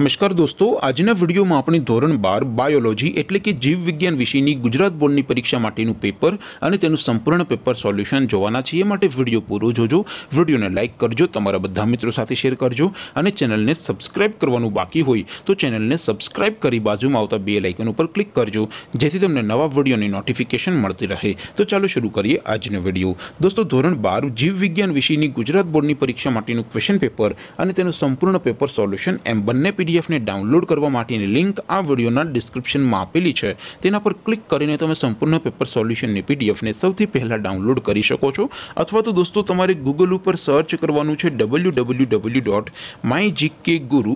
નમસ્કાર દોસ્તો આજને વિડિયોમાં આપની ધોરણ 12 બાયોલોજી એટલે કે જીવવિજ્ઞાન વિષયની ગુજરાત બોર્ડની પરીક્ષા માટેનું પેપર અને તેનું સંપૂર્ણ પેપર સોલ્યુશન જોવાના છે એટલે વિડિયો પૂરો જોજો વિડિયોને લાઈક કરજો તમારા બધા મિત્રો સાથે શેર કરજો અને ચેનલને સબ્સ્ક્રાઇબ કરવાનું બાકી હોય તો ચેનલને સબ્સ્ક્રાઇબ કરી બાજુમાં આવતા બેલ આઇકન ઉપર ક્લિક કરજો જેથી તમને નવા વિડિયોની નોટિફિકેશન મળતી રહે તો ચાલો શરૂ કરીએ આજને વિડિયો દોસ્તો ધોરણ 12 જીવવિજ્ઞાન વિષયની ગુજરાત બોર્ડની પરીક્ષા માટેનું ક્વેશ્ચન પેપર અને તેનું સંપૂર્ણ પેપર સોલ્યુશન એમ 1 ને पीडीएफ ને ડાઉનલોડ કરવા માટેની લિંક આ વિડિયોના ડિસ્ક્રિપ્શનમાં આપેલી છે તેના પર ક્લિક કરીને તમે સંપૂર્ણ પેપર સોલ્યુશન ની પીડીએફ ને સૌથી પહેલા ડાઉનલોડ કરી શકો છો અથવા તો દોસ્તો તમારે Google ઉપર સર્ચ કરવાનું છે www.mygkguru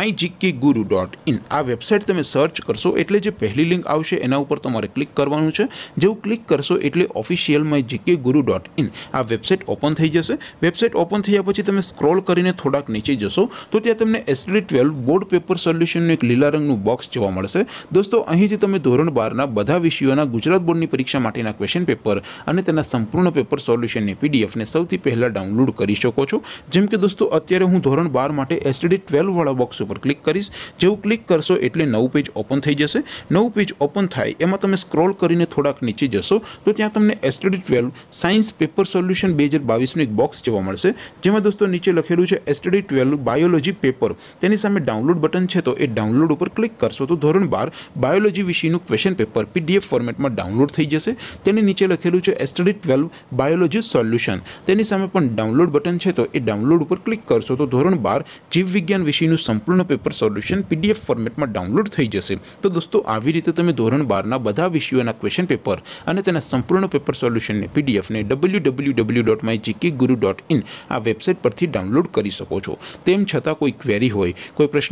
mygkguru.in આ વેબસાઈટ તમે સર્ચ કરશો એટલે જે પહેલી લિંક આવશે એના ઉપર તમારે ક્લિક કરવાનું છે જેઉ ક્લિક કરશો એટલે ઓફિશિયલ mygkguru.in આ વેબસાઈટ ઓપન થઈ જશે વેબસાઈટ ઓપન થઈયા પછી તમે સ્ક્રોલ કરીને થોડાક નીચે જશો તો ત્યાં તમને STD 12 વર્ડ પેપર સોલ્યુશન ને એક લીલા રંગનો બોક્સ જોવા મળશે દોસ્તો અહીં જ તમને ધોરણ 12 ના બધા વિષયોના ગુજરાત બોર્ડની પરીક્ષા માટેના ક્વેશ્ચન પેપર અને તેના સંપૂર્ણ પેપર સોલ્યુશનની પીડીએફ ને સૌથી પહેલા ડાઉનલોડ કરી શકો છો જેમ કે દોસ્તો અત્યારે હું ધોરણ 12 માટે STD 12 વાળો બોક્સ ઉપર ક્લિક કરીશ જેવું ક્લિક કરશો એટલે નવો પેજ ઓપન થઈ જશે નવો પેજ ઓપન થાય એમાં તમે સ્ક્રોલ કરીને થોડાક નીચે જશો તો ત્યાં તમને STD 12 સાયન્સ પેપર સોલ્યુશન 2022 નો એક બોક્સ જોવા મળશે જેમાં દોસ્તો નીચે લખેલું છે STD 12 નું બાયોલોજી પેપર તેની સામે ડાઉનલોડ બટન છે તો એ ડાઉનલોડ ઉપર ક્લિક કરશો તો ધોરણ 12 બાયોલોજી વિષયનું ક્વેશ્ચન પેપર પીડીએફ ફોર્મેટમાં ડાઉનલોડ થઈ જશે તેની નીચે લખેલું છે સ્ટડી 12 બાયોલોજી સોલ્યુશન તેની સામે પણ ડાઉનલોડ બટન છે તો એ ડાઉનલોડ ઉપર ક્લિક કરશો તો ધોરણ 12 જીવવિજ્ઞાન વિષયનું સંપૂર્ણ પેપર સોલ્યુશન પીડીએફ ફોર્મેટમાં ડાઉનલોડ થઈ જશે તો દોસ્તો આવી રીતે તમે ધોરણ 12 ના બધા વિષયોના ક્વેશ્ચન પેપર અને તેના સંપૂર્ણ પેપર સોલ્યુશન ને પીડીએફ ને www.mygkguru.in આ વેબસાઈટ પરથી ડાઉનલોડ કરી શકો છો તેમ છતાં કોઈ ક્વેરી હોય કોઈ પ્રશ્ન